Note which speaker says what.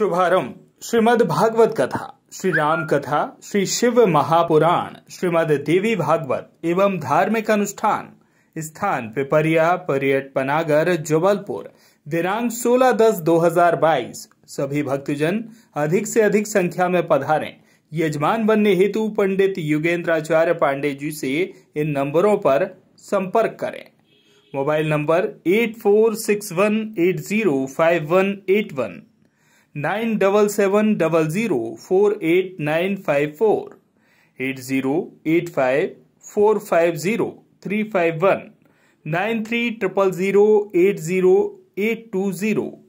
Speaker 1: शुभारंभ श्रीमद भागवत कथा श्री राम कथा श्री शिव महापुराण श्रीमद देवी भागवत एवं धार्मिक अनुष्ठान स्थान पिपरिया पर्यट जबलपुर दिनांक 16 दस 2022 सभी भक्तजन अधिक से अधिक संख्या में पधारें यजमान बनने हेतु पंडित युगेंद्राचार्य पांडे जी से इन नंबरों पर संपर्क करें mobile number eight four six one eight zero five one eight one Nine double seven double zero four eight nine five four eight zero eight five four five zero three five one nine three triple zero eight zero eight two zero.